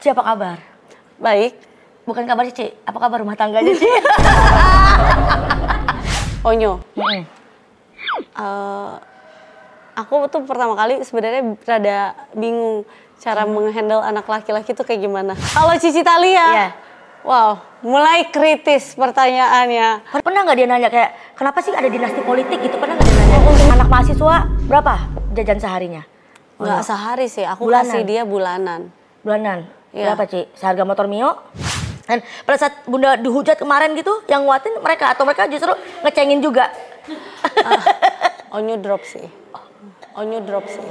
Ci apa kabar? Baik. Bukan kabar Ci, apa kabar rumah tangganya Ci? Onyo. Mm uh, aku tuh pertama kali sebenarnya rada bingung cara hmm. menghandle anak laki-laki tuh kayak gimana. Kalau Cici Talia, yeah. wow, mulai kritis pertanyaannya. Pernah nggak dia nanya kayak, kenapa sih ada dinasti politik gitu? Pernah nggak dia nanya? Untuk anak mahasiswa berapa jajan seharinya? Nggak sehari sih, aku bulanan. kasih dia bulanan. Bulanan. Iya. Berapa Ci? Seharga motor Mio? Dan pada saat Bunda dihujat kemarin gitu, yang nguatin mereka atau mereka justru ngecengin juga? Uh, ah, onyu drop sih. Onyu drop sih.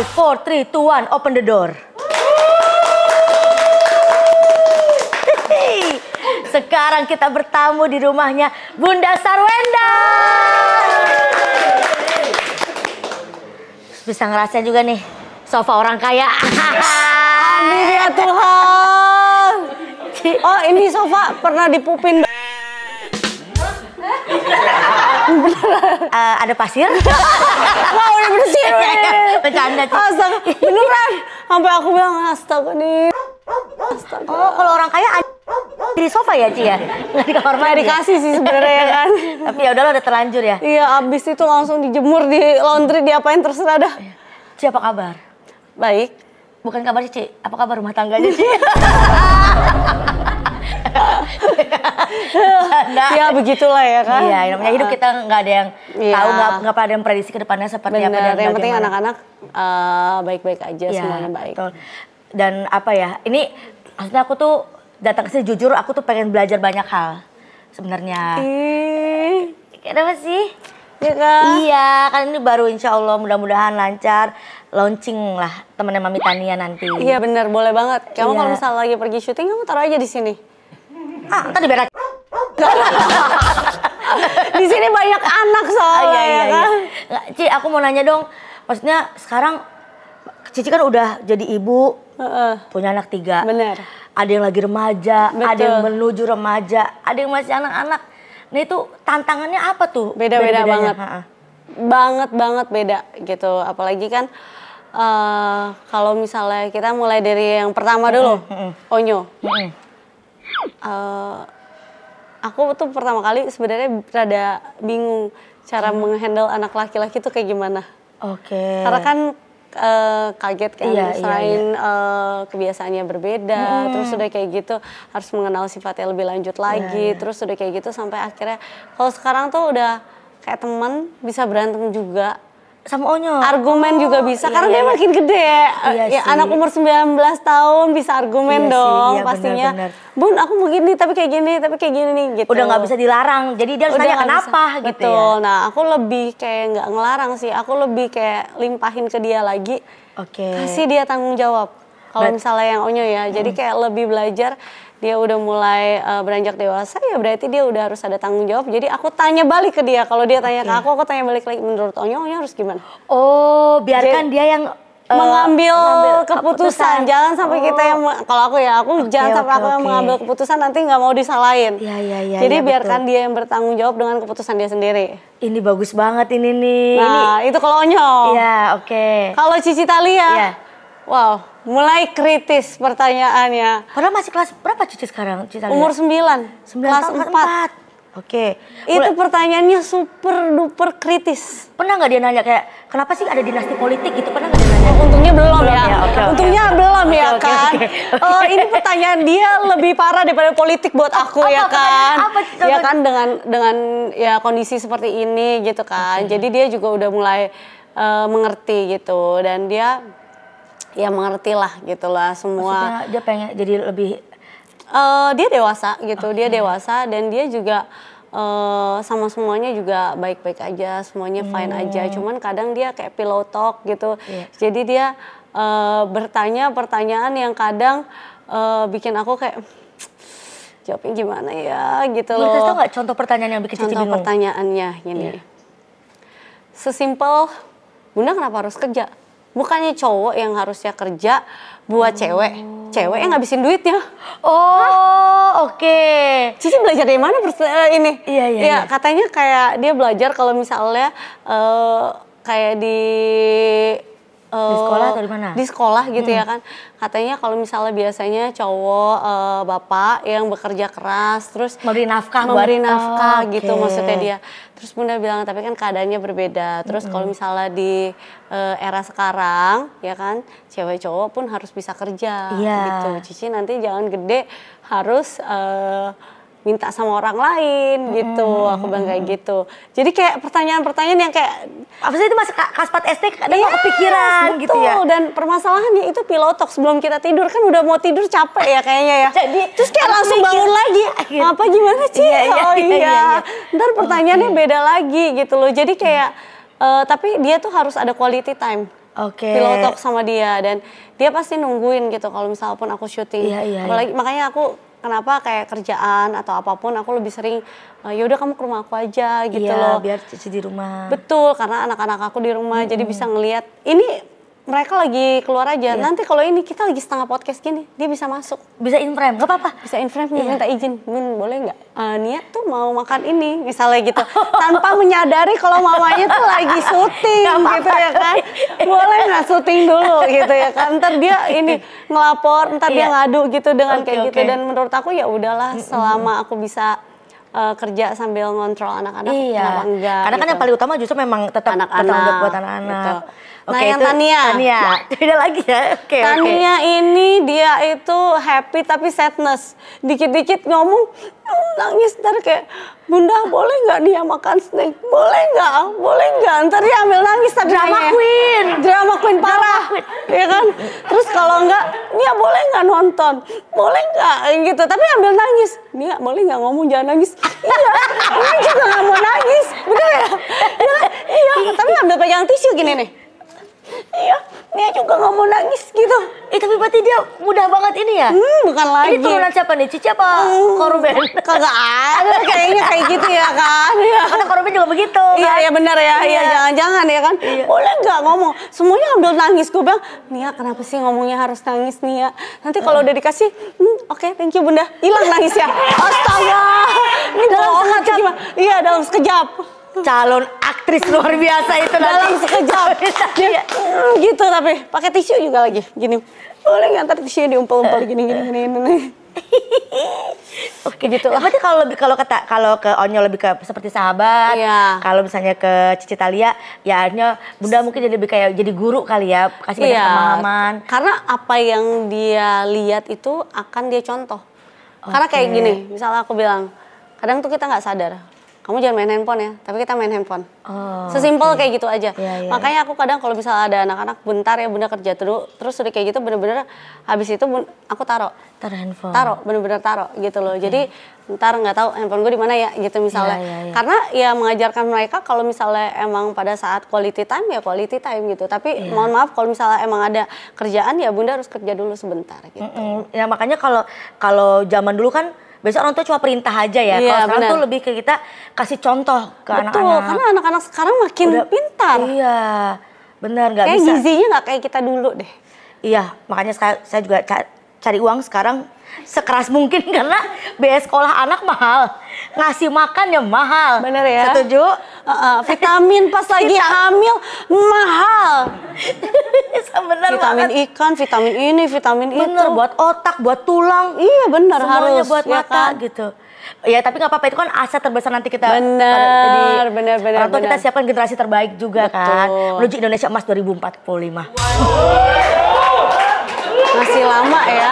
5, four, three, 2, 1, Open the door. Sekarang kita bertamu di rumahnya Bunda Sarwenda. Bisa ngerasain juga nih sofa orang kaya. Amin ya Tuhan. Oh ini sofa pernah dipupin uh, ada pasir. Wah wow, udah bersih. Ya, ya, bercanda. Astaga, beneran. Sampai aku bilang astaga nih. Astaga. Oh, kalau orang kaya ada di sofa ya Ci ya? Nggak di kamar mandi. Ya? dikasih sih sebenarnya ya kan. Tapi ya udah lo udah terlanjur ya. Iya, abis itu langsung dijemur di laundry diapain terserah dah. Iya. Ci apa kabar? Baik. Bukan kabar Ci, apa kabar rumah tangganya Ci? nah, ya begitulah ya kan. Iya, namanya hidup kita nggak ada yang ya. tahu nggak nggak ada yang prediksi kedepannya seperti Bener, apa dan yang penting anak-anak baik eh, baik-baik aja ya, semuanya baik. Betul. Dan apa ya? Ini maksudnya aku tuh datang ke sini jujur aku tuh pengen belajar banyak hal sebenarnya. Kenapa sih? Ya kan? Iya, kan ini baru insya Allah mudah-mudahan lancar launching lah temennya Mami Tania nanti. Iya benar boleh banget. Kamu iya. kalau misal lagi pergi syuting kamu taruh aja di sini ah ntar diberak di sini banyak anak soalnya ah, iya, iya, ya kan? iya. Ci aku mau nanya dong maksudnya sekarang Cici kan udah jadi ibu uh -uh. punya anak tiga bener ada yang lagi remaja Betul. ada yang menuju remaja ada yang masih anak-anak nah itu tantangannya apa tuh beda-beda banget ha -ha. banget banget beda gitu apalagi kan uh, kalau misalnya kita mulai dari yang pertama dulu onyo uh, aku tuh pertama kali sebenarnya rada bingung cara hmm. menghandle anak laki-laki tuh kayak gimana. Oke. Okay. Karena kan uh, kaget kan iya, iya selain iya, iya. Uh, kebiasaannya berbeda, hmm. terus sudah kayak gitu harus mengenal sifatnya lebih lanjut iya, lagi, yeah. terus sudah kayak gitu sampai akhirnya kalau sekarang tuh udah kayak teman bisa berantem juga sama Onyo. Argumen oh, juga bisa iya, karena dia makin gede. Iya ya, anak umur 19 tahun bisa argumen iya dong iya, pastinya. Bener, bener. Bun, aku mau gini tapi kayak gini, tapi kayak gini nih gitu. Udah nggak bisa dilarang. Jadi dia harus tanya kenapa bisa. gitu Betul. ya. Nah, aku lebih kayak nggak ngelarang sih. Aku lebih kayak limpahin ke dia lagi. Oke. Okay. Kasih dia tanggung jawab. Kalau misalnya yang Onyo ya. Hmm. Jadi kayak lebih belajar dia udah mulai uh, beranjak dewasa ya berarti dia udah harus ada tanggung jawab. Jadi aku tanya balik ke dia. Kalau dia tanya okay. ke aku, aku tanya balik lagi. Menurut Onyo, Onyo harus gimana? Oh, biarkan Jadi, dia yang uh, mengambil, mengambil keputusan. keputusan. Jangan sampai oh. kita yang kalau aku ya, aku okay, jangan sampai okay, aku yang mengambil keputusan nanti nggak mau disalahin. Iya iya iya. Jadi ya, biarkan betul. dia yang bertanggung jawab dengan keputusan dia sendiri. Ini bagus banget ini nih. Nah, ini. itu kalau Onyo. Iya, oke. Okay. Kalau Cici Talia. Ya Wow, mulai kritis pertanyaannya. Padahal masih kelas berapa Cici sekarang? Cici Umur sembilan, 9 kelas tahun 4. Kan 4. Oke. Okay. Itu pertanyaannya super duper kritis. Pernah nggak dia nanya kayak kenapa sih ada dinasti politik gitu? Pernah nggak dia nanya? Oh, untungnya belum, ya. belum ya. ya. Okay, untungnya okay. belum okay, ya okay, kan. Okay, okay. Uh, ini pertanyaan dia lebih parah daripada politik buat aku apa, ya kan. Apa, apa, ya kan dengan dengan ya kondisi seperti ini gitu kan. Okay. Jadi dia juga udah mulai uh, mengerti gitu dan dia ya mengerti lah gitu lah semua. Maksudnya dia pengen jadi lebih uh, dia dewasa gitu, okay. dia dewasa dan dia juga uh, sama semuanya juga baik-baik aja, semuanya fine hmm. aja. Cuman kadang dia kayak pillow talk gitu. Yeah. Jadi dia uh, bertanya pertanyaan yang kadang uh, bikin aku kayak jawabnya gimana ya gitu loh. Boleh kasih nggak contoh pertanyaan yang bikin contoh bingung? Contoh pertanyaannya gini. Yeah. Sesimpel, Bunda kenapa harus kerja? bukannya cowok yang harusnya kerja buat cewek oh. cewek yang ngabisin duitnya. oh oke okay. cici belajar dari mana eh, ini iya iya, ya, iya. katanya kayak dia belajar kalau misalnya uh, kayak di uh, di sekolah atau di mana? Di sekolah gitu ya hmm. ya kan. Katanya kalau misalnya biasanya cowok uh, bapak yang bekerja keras terus memberi nafkah memberi nafkah oh, gitu okay. maksudnya dia. Terus Bunda bilang tapi kan keadaannya berbeda. Terus hmm. kalau misalnya di uh, era sekarang ya kan cewek cowok pun harus bisa kerja yeah. gitu. Cici nanti jangan gede harus uh, minta sama orang lain gitu. hmm. gitu aku bilang kayak gitu jadi kayak pertanyaan-pertanyaan yang kayak apa sih itu masih kaspat SD ada yes, kepikiran gitu ya dan permasalahannya itu pilotok sebelum kita tidur kan udah mau tidur capek ya kayaknya ya jadi terus kayak langsung mikir. bangun lagi apa gimana sih iya, iya, oh iya, iya, iya. ntar pertanyaannya okay. beda lagi gitu loh jadi hmm. kayak hmm. uh, tapi dia tuh harus ada quality time okay. pilotok sama dia dan dia pasti nungguin gitu kalau misalnya pun aku syuting iya, iya, iya. apalagi makanya aku kenapa kayak kerjaan atau apapun aku lebih sering eh, ya udah kamu ke rumah aku aja gitu iya, loh biar cuci di rumah betul karena anak-anak aku di rumah hmm. jadi bisa ngelihat ini mereka lagi keluar aja. Iya. Nanti kalau ini kita lagi setengah podcast gini, dia bisa masuk. Bisa in frame, nggak apa-apa. Bisa in frame, iya. minta izin. Min, boleh nggak? Uh, niat tuh mau makan ini, misalnya gitu. Tanpa menyadari kalau mamanya tuh lagi syuting gak apa -apa. gitu ya kan. Boleh nggak syuting dulu gitu ya kan. Ntar dia ini ngelapor, ntar iya. dia ngadu gitu dengan okay, kayak okay. gitu. Dan menurut aku ya udahlah selama aku bisa uh, kerja sambil ngontrol anak-anak iya. kenapa enggak karena kan gitu. kan yang paling utama justru memang tetap anak-anak buat anak-anak gitu. Oke, nah, yang itu Tania. Tania. Nah, beda lagi ya. Oke, okay, Tania okay. ini dia itu happy tapi sadness. Dikit-dikit ngomong ya nangis ntar kayak bunda boleh nggak dia makan snack boleh nggak boleh nggak ntar dia ambil nangis tadi drama ya. queen drama queen parah drama queen. ya kan terus kalau nggak dia boleh nggak nonton boleh nggak gitu tapi ambil nangis Nia boleh nggak ngomong jangan nangis iya ini juga nggak mau nangis bener ya iya, iya. tapi ambil pegang tisu gini nih Iya, Nia juga nggak mau nangis gitu. Eh tapi berarti dia mudah banget ini ya? Hmm, bukan lagi. Ini turunan siapa nih? Cici apa hmm, Koruben? Kagak ada kayaknya kayak gitu ya kan. Ya. Karena Koruben juga begitu iya, kan? Iya, iya benar ya. Iya, iya, jangan-jangan ya kan. Iya. Boleh nggak ngomong? Semuanya ambil nangis. Gue bilang, Nia kenapa sih ngomongnya harus nangis Nia? Nanti kalau udah dikasih, hmm, oke okay, thank you bunda. Hilang nangis ya. Astaga. Ini dalam sekejap. Iya, dalam sekejap calon aktris luar biasa itu dalam sekejap iya. gitu tapi pakai tisu juga lagi gini boleh ngantar tisu diumpel-umpel gini gini gini, gini. Oke gitu. Berarti kalau lebih kalau kata kalau ke Onyo lebih ke seperti sahabat. Iya. Kalau misalnya ke Cici Talia ya akhirnya Bunda mungkin jadi lebih kayak jadi guru kali ya, kasih iya. banyak pemahaman. Karena apa yang dia lihat itu akan dia contoh. Okay. Karena kayak gini, misalnya aku bilang, kadang tuh kita nggak sadar kamu jangan main handphone ya tapi kita main handphone oh, sesimpel okay. kayak gitu aja yeah, yeah. makanya aku kadang kalau misalnya ada anak-anak bentar ya bunda kerja dulu terus udah kayak gitu bener-bener habis itu bun, aku taro taro handphone taruh bener-bener taro gitu loh okay. jadi ntar nggak tahu handphone gue di mana ya gitu misalnya yeah, yeah, yeah. karena ya mengajarkan mereka kalau misalnya emang pada saat quality time ya quality time gitu tapi yeah. mohon maaf kalau misalnya emang ada kerjaan ya bunda harus kerja dulu sebentar gitu mm -mm. ya makanya kalau kalau zaman dulu kan biasanya orang tua cuma perintah aja ya. Iya, Kalau sekarang tuh lebih ke kita kasih contoh ke anak-anak. Betul, anak -anak. karena anak-anak sekarang makin Udah, pintar. Iya, benar nggak bisa. Kayak gizinya nggak kayak kita dulu deh. Iya, makanya saya, saya juga cari uang sekarang sekeras mungkin karena biaya sekolah anak mahal ngasih makan ya mahal. benar ya? Setuju? Uh, uh, vitamin pas lagi Vita hamil mahal. bener vitamin banget. ikan, vitamin ini, vitamin bener, itu. buat otak, buat tulang. Iya bener Semuanya harus. buat ya mata kan? gitu. Ya tapi nggak apa-apa itu kan aset terbesar nanti kita. Benar, benar, benar. Atau kita siapkan generasi terbaik juga kan. Betul. kan. Menuju Indonesia Emas 2045. Wow. Masih lama ya.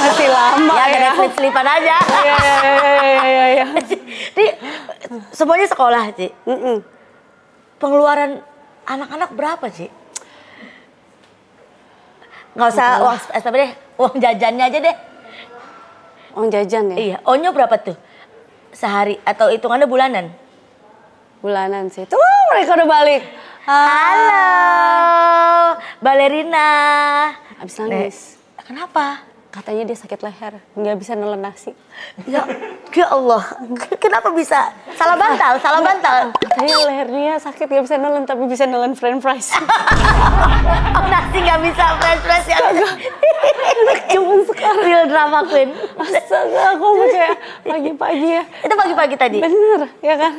Masih lama iya, ya. Ya ada flip aja. Iya, iya, iya, iya. iya, iya Di, semuanya sekolah, Ci. Pengeluaran anak-anak berapa, sih? Nggak usah uang SPP deh, uang jajannya aja deh. Uang jajan ya? Iya, onyo berapa tuh? Sehari atau hitungannya bulanan? Bulanan sih. Tuh mereka udah balik. Halo balerina. Abis nangis. Nek. Kenapa? Katanya dia sakit leher, nggak bisa nelen nasi. Ya, ya Allah, kenapa bisa? Salah bantal, salah bantal. Katanya lehernya sakit nggak bisa nelen, tapi bisa nelen French fries. nasi nggak bisa French fries ya? Cuman sekarang. Real drama queen. Astaga, aku mau pagi-pagi ya. Itu pagi-pagi tadi? Bener, ya kan?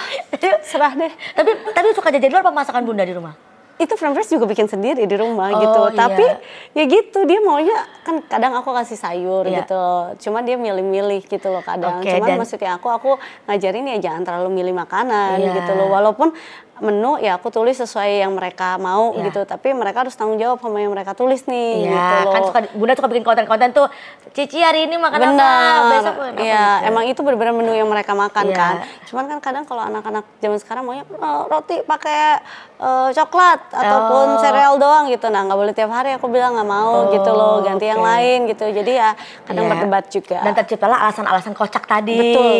Serah deh. Tapi, tapi suka jajan dulu apa masakan bunda di rumah? itu frame fresh juga bikin sendiri di rumah gitu. oh, gitu. Tapi ya gitu dia maunya kan kadang aku kasih sayur iya. gitu. cuma dia milih-milih gitu loh kadang. Okay, Cuman maksudnya aku aku ngajarin ya jangan terlalu milih makanan iya. gitu loh. Walaupun menu ya aku tulis sesuai yang mereka mau ya. gitu tapi mereka harus tanggung jawab sama yang mereka tulis nih ya, gitu kan loh. kan suka bunda suka bikin konten-konten tuh Cici hari ini makan Bener. apa besok apa ya gitu. emang itu benar-benar menu yang mereka makan ya. kan cuman kan kadang kalau anak-anak zaman sekarang maunya oh, roti pakai uh, coklat ataupun oh. sereal doang gitu nah nggak boleh tiap hari aku bilang nggak mau oh, gitu loh ganti okay. yang lain gitu jadi ya kadang ya. berdebat juga dan terciptalah alasan-alasan kocak tadi betul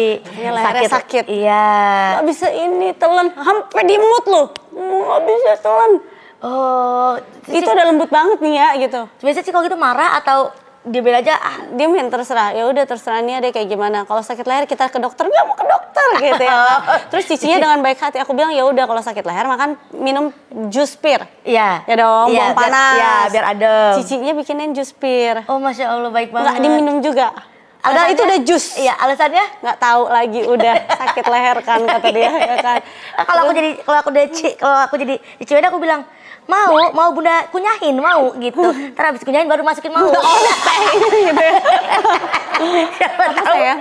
sakit sakit iya nggak bisa ini telan hampir di lembut loh, Nggak bisa telan. Oh, itu udah lembut banget nih ya gitu. Biasanya sih kalau gitu marah atau dia bilang aja ah main terserah ya udah terserah nih ada kayak gimana kalau sakit leher kita ke dokter nggak mau ke dokter gitu ya terus cicinya dengan baik hati aku bilang ya udah kalau sakit leher makan minum jus pir ya ya dong ya, buang panas biar, ya biar adem cicinya bikinin jus pir oh masya allah baik banget nggak diminum juga Padahal itu udah jus. Iya, alasannya nggak tahu lagi udah sakit leher kan kata dia ya kan. kalau aku jadi kalau aku jadi kalau aku jadi dicuekin aku bilang mau mau bunda kunyahin mau gitu terus habis kunyahin baru masukin mau oh, iya, iya, iya. siapa tahu ya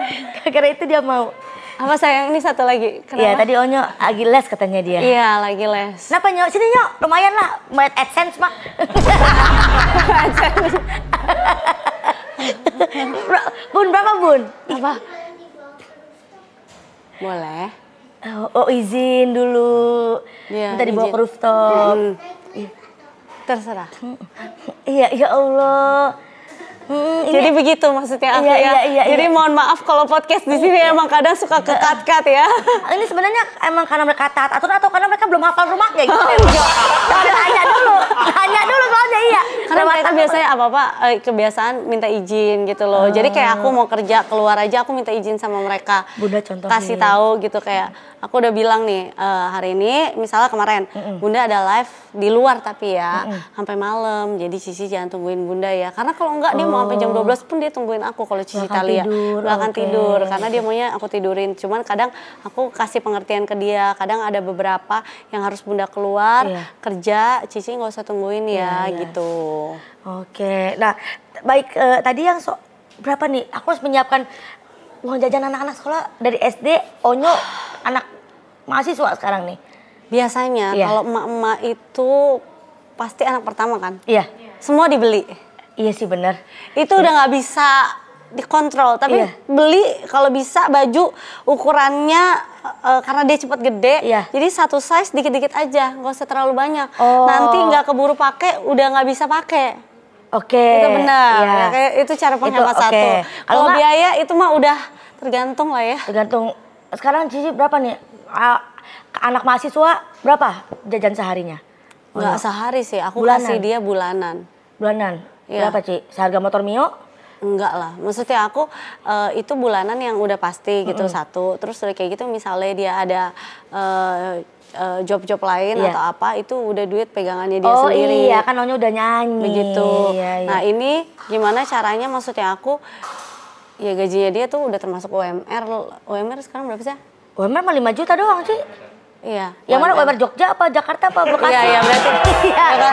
Karena itu dia mau apa sayang ini satu lagi? Kenapa? Iya tadi Onyo lagi les katanya dia. Iya lagi les. Kenapa Nyok? Sini Nyok, lumayan lah. Melihat AdSense mah. AdSense. bun berapa bun? Apa? Boleh. Oh, oh izin dulu. Iya, Minta dibawa izin. ke rooftop. Hmm. Terserah. Iya, ya Allah Hmm, Jadi begitu maksudnya aku iya, ya. Iya, iya, Jadi iya. mohon maaf kalau podcast di sini iya. emang kadang suka kekat kat ya. Ini sebenarnya emang karena mereka taat aturan atau karena mereka belum hafal rumahnya gitu. Ya, Jangan tanya dulu tanya dulu soalnya iya. Karena Lewat mereka biasanya apa-apa eh, kebiasaan minta izin gitu loh. Oh. Jadi kayak aku mau kerja keluar aja aku minta izin sama mereka. Bunda contohnya. Kasih tahu gitu kayak aku udah bilang nih uh, hari ini misalnya kemarin mm -mm. Bunda ada live di luar tapi ya mm -mm. sampai malam. Jadi Cici jangan tungguin Bunda ya. Karena kalau enggak oh. dia mau sampai jam 12 pun dia tungguin aku kalau Cici tali Talia. Tidur, akan tidur karena dia maunya aku tidurin. Cuman kadang aku kasih pengertian ke dia. Kadang ada beberapa yang harus Bunda keluar yeah. kerja Cici nggak usah tunggu temuin ya, ya gitu. Oke. Nah, baik uh, tadi yang so berapa nih? Aku harus menyiapkan uang jajan anak-anak sekolah dari SD, Onyo, anak mahasiswa sekarang nih. Biasanya ya. kalau emak-emak itu pasti anak pertama kan? Iya. Semua dibeli. Iya sih benar. Itu ya. udah nggak bisa dikontrol tapi yeah. beli kalau bisa baju ukurannya uh, karena dia cepat gede yeah. jadi satu size dikit-dikit aja nggak usah terlalu banyak oh. nanti nggak keburu pakai udah nggak bisa pakai oke okay. itu benar yeah. ya, itu cara penghemat okay. satu kalau biaya itu mah udah tergantung lah ya tergantung sekarang Cici berapa nih anak mahasiswa berapa jajan seharinya nggak sehari sih aku bulanan. kasih dia bulanan bulanan yeah. berapa Ci seharga motor Mio enggak lah maksudnya aku uh, itu bulanan yang udah pasti gitu mm -hmm. satu terus kayak gitu misalnya dia ada eh, eh, job-job lain yeah. atau apa itu udah duit pegangannya dia oh, sendiri. Oh iya, kan Onyo udah nyanyi. Begitu. Iya, iya. Nah, ini gimana caranya maksudnya aku ya gajinya dia tuh udah termasuk UMR. UMR sekarang berapa sih? UMR mah 5 juta doang, sih Iya. Yang mana UMR Jogja apa Jakarta apa Bekasi? Iya, iya berarti. Iya. ya,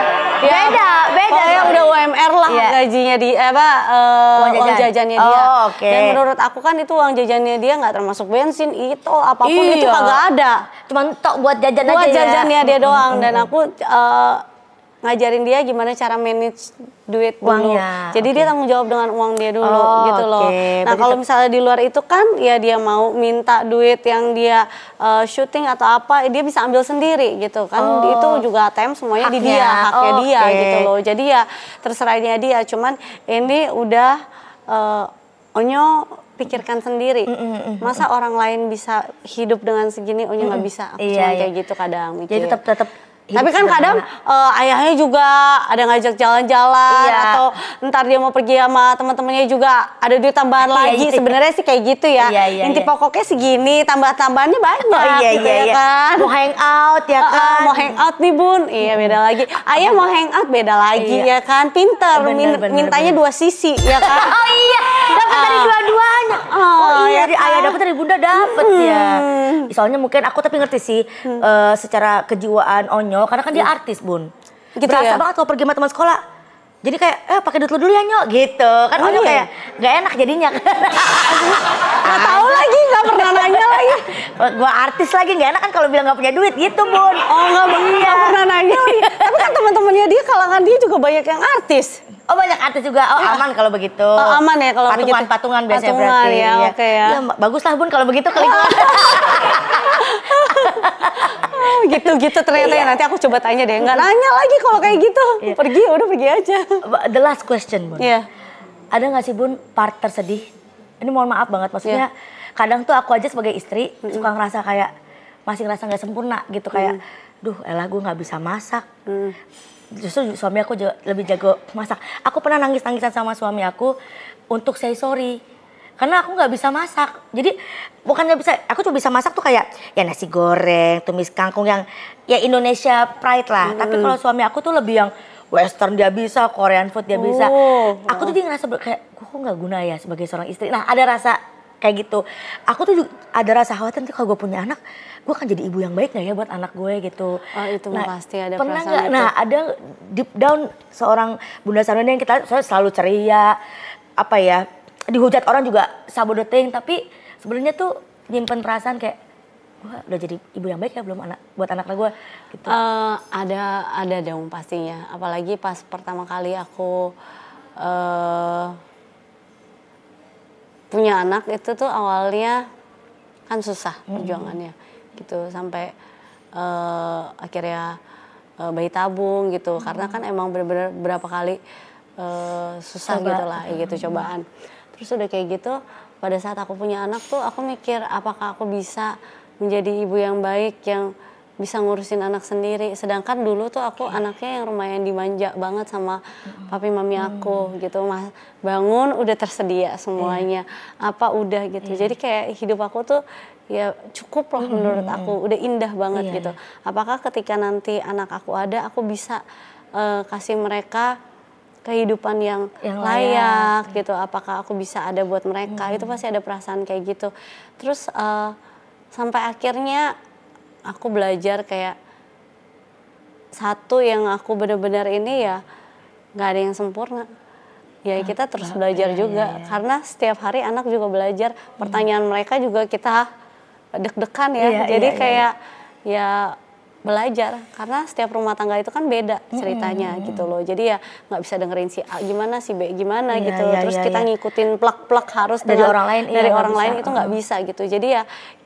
beda, beda. ya ya udah UMR lah iya. gajinya di apa uh, uang, jajan. uang jajannya dia. Oh, oke. Okay. Dan menurut aku kan itu uang jajannya dia nggak termasuk bensin, itu apapun iya. itu kagak ada. Cuman tok buat jajan buat aja. Buat ya. jajannya ya. dia doang mm -hmm. dan aku uh, ngajarin dia gimana cara manage duit dulu. Uangnya. Jadi okay. dia tanggung jawab dengan uang dia dulu gitu oh, gitu loh. Nah, kalau misalnya di luar itu kan ya dia mau minta duit yang dia uh, eh, syuting atau apa, dia bisa ambil sendiri gitu kan. Oh. Itu juga tem semuanya haknya. di dia, haknya oh, dia gitu loh. Jadi ya terserahnya dia, cuman ini udah uh, Onyo pikirkan sendiri. Mm -mm. mm Masa mm. orang lain bisa hidup dengan segini, Onyo nggak mm -mm. bisa. iya, iya. kayak gitu kadang mikir. Jadi tetap Hidup Tapi kan kadang uh, ayahnya juga ada ngajak jalan-jalan iya. atau ntar dia mau pergi sama teman-temannya juga ada duit tambahan iya, lagi. Gitu. Sebenarnya sih kayak gitu ya. Iya, iya, Inti iya. pokoknya segini, tambah-tambahannya banyak oh, iya, gitu iya, ya iya. kan. Mau hang out ya uh, kan. Uh, mau hang out nih Bun. Iya beda lagi. Ayah mau hang out beda lagi iya. ya kan. Pinter bener, bener, mintanya bener. dua sisi ya kan. oh iya kan dari ah. dua-duanya. Oh, oh iya, iya dari ayah kan? dapat dari bunda dapat ya. hmm. ya. Soalnya mungkin aku tapi ngerti sih hmm. uh, secara kejiwaan Onyo karena kan hmm. dia artis, Bun. Gitu Berasa ya? banget kalau pergi sama teman sekolah. Jadi kayak eh pakai duit dulu ya, Nyok gitu. Kan oh, Onyo iya. kayak gak enak jadinya. Enggak ah, tahu lagi, nggak pernah nanya lagi. Oh, gue artis lagi nggak enak kan kalau bilang nggak punya duit gitu bun. Oh nggak iya. Gak pernah nanya. Iya, iya. Tapi kan teman-temannya dia kalangan dia juga banyak yang artis. Oh banyak artis juga. Oh aman kalau begitu. Oh, aman ya kalau begitu. Patungan patungan biasanya patungan, berarti. ya, iya. ya. oke okay, ya. ya. Baguslah bun kalau begitu kelingkuh. Oh, gitu-gitu ternyata ya nanti aku coba tanya deh. Nggak nanya lagi kalau kayak gitu. Iya. Pergi udah pergi aja. The last question bun. Iya. Ada nggak sih bun part tersedih? Ini mohon maaf banget maksudnya. Iya kadang tuh aku aja sebagai istri mm -hmm. suka ngerasa kayak masih ngerasa nggak sempurna gitu kayak mm. duh elah gue nggak bisa masak mm. justru suami aku juga lebih jago masak aku pernah nangis nangisan sama suami aku untuk say sorry karena aku nggak bisa masak jadi bukan nggak bisa aku cuma bisa masak tuh kayak ya nasi goreng tumis kangkung yang ya Indonesia pride lah mm. tapi kalau suami aku tuh lebih yang Western dia bisa, Korean food dia oh, bisa. Aku tuh mm. dia ngerasa kayak, gue kok gak guna ya sebagai seorang istri. Nah ada rasa kayak gitu aku tuh ada rasa khawatir nanti kalau gue punya anak gue akan jadi ibu yang baik gak ya buat anak gue gitu oh itu nah, pasti ada pernah perasaan gak, itu. nah ada deep down seorang bunda Sarwani yang kita selalu ceria apa ya dihujat orang juga sabodeting tapi sebenarnya tuh nyimpen perasaan kayak gue udah jadi ibu yang baik ya belum anak buat anak gue gitu uh, ada ada dong pastinya apalagi pas pertama kali aku uh, punya anak itu tuh awalnya kan susah hmm. perjuangannya hmm. gitu sampai uh, akhirnya uh, bayi tabung gitu hmm. karena kan emang benar-benar berapa kali uh, susah Coba. gitu lah gitu, hmm. gitu cobaan terus udah kayak gitu pada saat aku punya anak tuh aku mikir apakah aku bisa menjadi ibu yang baik yang bisa ngurusin anak sendiri. Sedangkan dulu tuh aku anaknya yang lumayan dimanja banget sama papi mami hmm. aku mm. gitu. Mas bangun udah tersedia semuanya. Mm. Apa udah gitu. Iya. Jadi kayak hidup aku tuh ya cukup loh hmm. menurut aku. Udah indah banget yeah. gitu. Iya. Apakah ketika nanti anak aku ada aku bisa uh, kasih mereka kehidupan yang, yang layak, gitu. Apakah aku bisa ada buat mereka? Itu hmm. pasti ada perasaan kayak gitu. Terus uh, sampai akhirnya aku belajar kayak satu yang aku benar-benar ini ya nggak ada yang sempurna ya ah, kita terus ah, belajar iya, juga iya, iya. karena setiap hari anak juga belajar pertanyaan hmm. mereka juga kita deg-degan ya iya, jadi iya, iya, kayak ya belajar karena setiap rumah tangga itu kan beda hmm, ceritanya -hmm. gitu hmm. loh jadi ya nggak bisa dengerin si A gimana si B gimana gitu terus kita ngikutin plak-plak harus dari dengan, orang lain dari iya, orang lain itu nggak bisa gitu jadi ya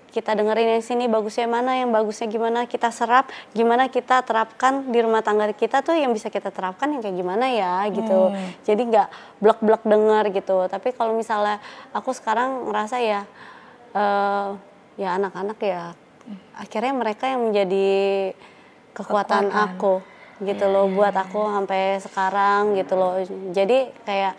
kita dengerin yang sini bagusnya mana, yang bagusnya gimana kita serap, gimana kita terapkan di rumah tangga kita tuh yang bisa kita terapkan yang kayak gimana ya gitu. Hmm. Jadi nggak blok-blok dengar gitu. Tapi kalau misalnya aku sekarang ngerasa ya uh, ya anak-anak ya akhirnya mereka yang menjadi kekuatan, kekuatan. aku gitu yeah, loh iya, buat iya. aku sampai sekarang gitu loh. Jadi kayak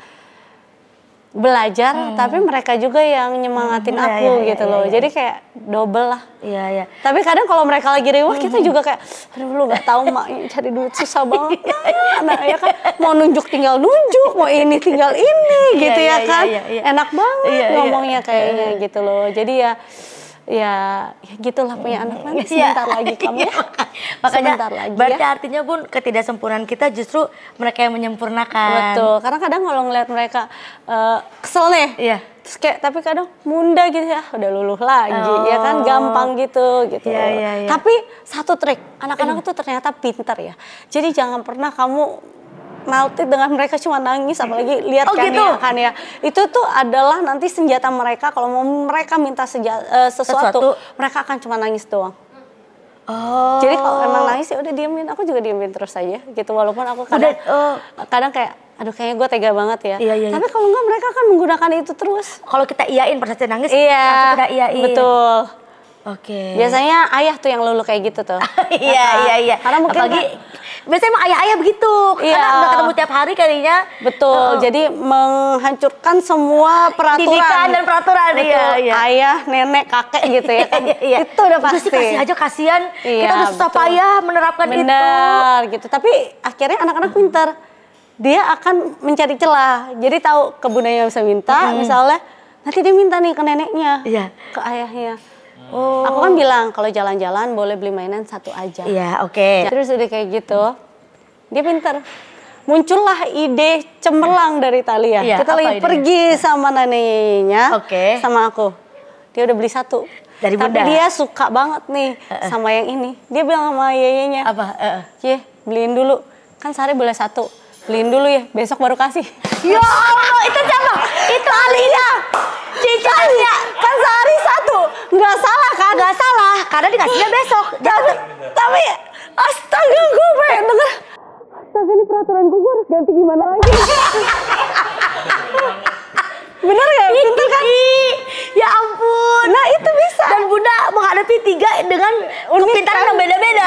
belajar hmm. tapi mereka juga yang nyemangatin hmm, aku iya, iya gitu iya, loh. iya, Jadi kayak double lah. Iya iya. Tapi kadang kalau mereka lagi rewah hmm. kita juga kayak aduh lu gak tau mak cari duit susah banget. Iya, nah, iya. nah, ya kan mau nunjuk tinggal nunjuk, mau ini tinggal ini gitu ya, ya, iya, kan. iya, iya, iya. Enak banget iya. ngomongnya kayaknya iya. gitu loh. Jadi ya ya, ya gitulah punya anak nanti iya. iya. sebentar lagi kamu ya. Iya. Makanya sebentar lagi ya. berarti ya. artinya pun ketidaksempurnaan kita justru mereka yang menyempurnakan. Betul. Karena kadang kalau ngeliat mereka uh, kesel nih. Iya. Terus kayak tapi kadang munda gitu ya, udah luluh lagi. Ya oh. Ya kan gampang gitu gitu. ya, ya, ya. Tapi satu trik, anak-anak itu ternyata pinter ya. Jadi jangan pernah kamu melted dengan mereka cuma nangis apalagi lihat oh, kan gitu. ya kan ya itu tuh adalah nanti senjata mereka kalau mau mereka minta seja, uh, sesuatu, sesuatu mereka akan cuma nangis doang Oh. Jadi kalau emang nangis ya udah diemin, aku juga diemin terus aja gitu walaupun aku kadang udah, oh. uh, kadang kayak aduh kayaknya gue tega banget ya. Iya, iya, iya, Tapi kalau enggak mereka akan menggunakan itu terus. Kalau kita iyain percaya nangis, iya, kita iain. Betul. Oke. Okay. Biasanya ayah tuh yang lulu kayak gitu tuh. iya, iya, iya. Karena mungkin Apalagi, kan, biasanya emang ayah-ayah begitu. Iya. Karena nggak ketemu tiap hari kayaknya. Betul. Oh. jadi menghancurkan semua peraturan. Didikan dan peraturan. Iya, betul. Iya, iya. Ayah, nenek, kakek gitu ya. Kan? iya, iya. Itu udah pasti. Itu sih kasih aja kasihan. Iya, Kita udah susah payah menerapkan Bener, itu. Benar gitu. Tapi akhirnya anak-anak pintar. Dia akan mencari celah. Jadi tahu kebunanya bisa minta. Hmm. Misalnya nanti dia minta nih ke neneknya. Iya. Ke ayahnya Oh. Aku kan bilang kalau jalan-jalan boleh beli mainan satu aja. Iya, oke. Okay. Terus udah kayak gitu. Dia pinter. Muncullah ide cemerlang dari Talia. Ya, Kita lagi idenya? pergi iya. sama neneknya okay. sama aku. Dia udah beli satu. Dari Tapi bunda. dia suka banget nih uh -uh. sama yang ini. Dia bilang sama yeyenya. Apa? Uh -uh. Ye, beliin dulu. Kan sehari boleh satu beliin dulu ya, besok baru kasih. Ya Allah, itu siapa? Itu Alina. cicanya kan, sehari satu. Nggak salah kan? Nggak salah, karena dikasihnya besok. Tapi, tapi astaga gue pengen denger. Astaga ini peraturan gue, gue harus ganti gimana lagi. Bener ya? Bener kan? Ya ampun. Nah itu bisa. Dan Bunda menghadapi tiga dengan kepintaran kan? yang beda-beda.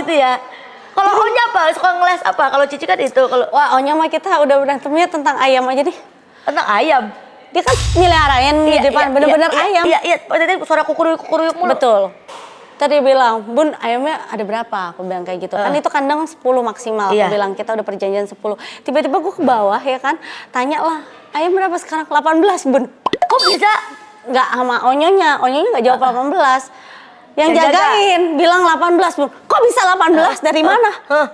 Gitu ya. Kalau Onya apa? Suka ngeles apa? Kalau Cici kan itu. Kalau Wah, Onya mah kita udah berantemnya tentang ayam aja deh. Tentang ayam. Dia kan miliaran iya, di depan, benar iya, bener-bener iya, ayam. Iya, iya, tadi suara kukuruyuk kukuruyuk mulu. Betul. Tadi bilang, Bun ayamnya ada berapa? Aku bilang kayak gitu. Uh. Kan itu kandang sepuluh maksimal. Iya. Aku bilang kita udah perjanjian sepuluh. Tiba-tiba gue ke bawah ya kan, tanya lah ayam berapa sekarang? 18 Bun. Kok bisa? Gak sama onyonya, onyonya gak jawab delapan -uh. 18 yang, yang jagain, jaga. bilang 18 pun. Kok bisa 18 dari mana? uh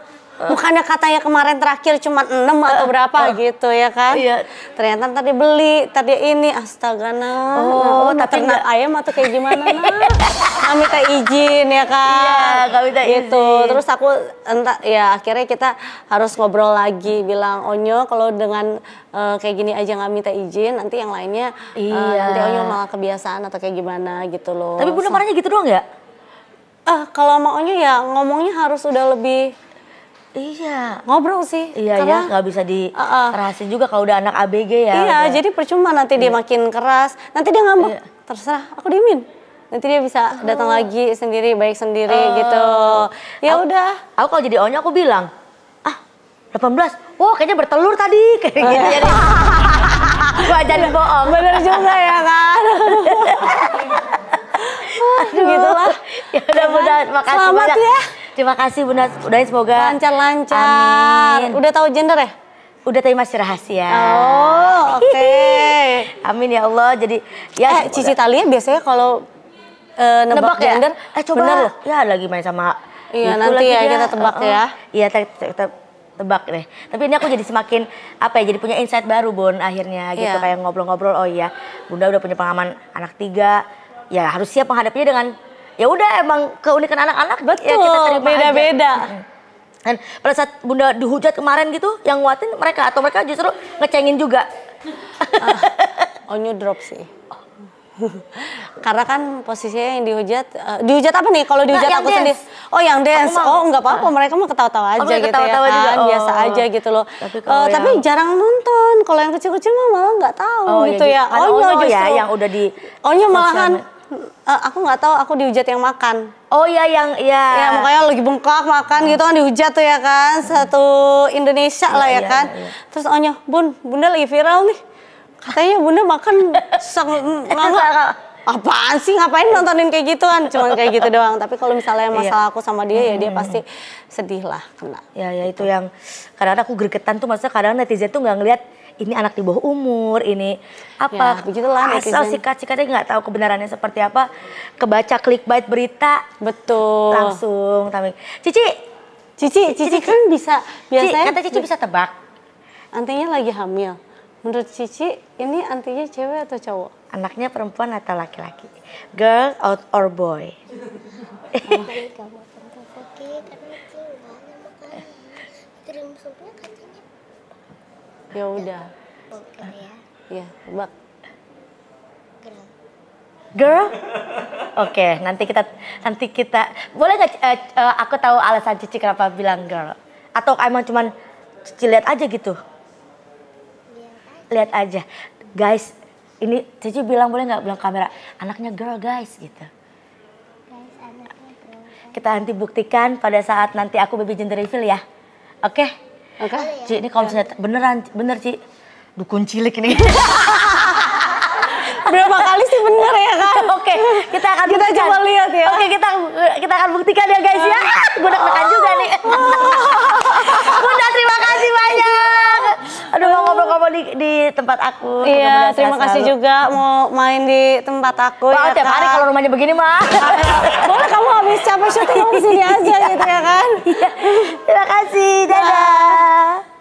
bukannya katanya kemarin terakhir cuma 6 atau berapa eh, eh, gitu ya kan iya. ternyata tadi beli tadi ini astaga nah oh, nah, tapi ternak ayam atau kayak gimana nah kami minta izin ya kan iya kami minta gitu. izin gitu. terus aku entah ya akhirnya kita harus ngobrol lagi bilang onyo oh, kalau dengan uh, kayak gini aja nggak minta izin nanti yang lainnya iya. uh, nanti onyo malah kebiasaan atau kayak gimana gitu loh tapi bunda marahnya gitu doang ya ah uh, kalau onyo ya ngomongnya harus udah lebih Iya. Ngobrol sih. Iya ya, karena, ya, nggak bisa di uh, uh, juga kalau udah anak ABG ya. Iya, udah. Gitu ya. jadi percuma nanti iya. dia makin keras, nanti dia ngambek. Iya. Terserah, aku diemin. Nanti dia bisa oh. datang lagi sendiri, baik sendiri oh. gitu. Ya udah. Aku kalau jadi onya aku bilang, ah 18, wah kayaknya bertelur tadi. Kayak gitu. Jadi, gua jadi bohong. Bener juga ya kan. Aduh. Gitulah. Ya udah, iya kan? mudah makasih Selamat banyak. ya. Terima kasih Bunda udah semoga lancar-lancar. Udah tahu gender ya? Udah tadi masih rahasia. Oh, oke. Okay. Amin ya Allah. Jadi ya eh, Cici Talia biasanya kalau uh, nebak, nebak ya? gender, ya? eh coba bener loh. Ya lagi main sama Iya, nanti ya kita tebak uh, uh. ya. Iya, kita tebak deh. Tapi ini aku jadi semakin apa ya? Jadi punya insight baru Bon akhirnya gitu yeah. kayak ngobrol-ngobrol. Oh iya, Bunda udah punya pengalaman anak tiga. Ya harus siap menghadapinya dengan ya udah emang keunikan anak-anak betul ya kita terima beda-beda dan pada saat bunda dihujat kemarin gitu yang nguatin mereka atau mereka justru ngecengin juga ah, onyu oh, drop sih karena kan posisinya yang dihujat uh, dihujat apa nih kalau nah, dihujat nah, aku dance. sendiri oh yang dance oh nggak apa-apa uh. mereka mau gitu ya ketawa-tawa aja gitu ketawa-tawa ya juga. kan oh. biasa aja gitu loh tapi, uh, yang... jarang nonton kalau yang kecil-kecil mah malah nggak tahu oh, ya gitu, gitu ya, ya. Kan, onyo, justru ya yang udah di onyo malahan uh, aku nggak tahu aku dihujat yang makan. Oh iya yang iya. Ya makanya lagi bengkak makan oh. gitu kan dihujat tuh ya kan satu Indonesia ya, lah ya iya, kan. Iya. iya. Terus Onya, oh, "Bun, Bunda lagi viral nih." Katanya Bunda makan sang nggak apaan sih ngapain nontonin kayak gituan cuman kayak gitu doang tapi kalau misalnya iya. masalah aku sama dia ya dia hmm. pasti sedih lah kena ya ya gitu. itu yang kadang-kadang aku gregetan tuh maksudnya kadang netizen tuh nggak ngelihat ini anak di bawah umur, ini apa. Ya, begitulah Asal sikat-sikatnya nggak tahu kebenarannya seperti apa. Kebaca klik bait berita. Betul. Langsung. tapi Cici. Cici, Cici, Cici kan bisa. Biasanya Cici, kata Cici bisa tebak. Antinya lagi hamil. Menurut Cici, ini antinya cewek atau cowok? Anaknya perempuan atau laki-laki? Girl or boy? Oh. Ya, ya udah ya. ya bak girl girl oke okay, nanti kita nanti kita boleh gak uh, eh, uh, eh, aku tahu alasan cici kenapa bilang girl atau emang cuman cici lihat aja gitu lihat aja guys ini cici bilang boleh nggak bilang kamera anaknya girl guys gitu kita nanti buktikan pada saat nanti aku baby gender reveal ya oke okay? Oke, oh, iya. Ci, ini kalau misalnya beneran, bener Ci, dukun cilik ini. Berapa kali sih bener ya kan? Oke, okay, kita akan kita buktikan. coba lihat ya. Oke, okay, kita kita akan buktikan ya guys ya. Ah. Gue deg-degan juga nih. Bunda terima kasih banyak. Aduh, kamu di, di tempat aku. Iya, terima kasih juga mau main di tempat aku. Wah, ya tiap kan? hari kalau rumahnya begini mah. Boleh kamu habis capek syuting kamu sini aja gitu ya kan. Iya. Terima kasih, dadah.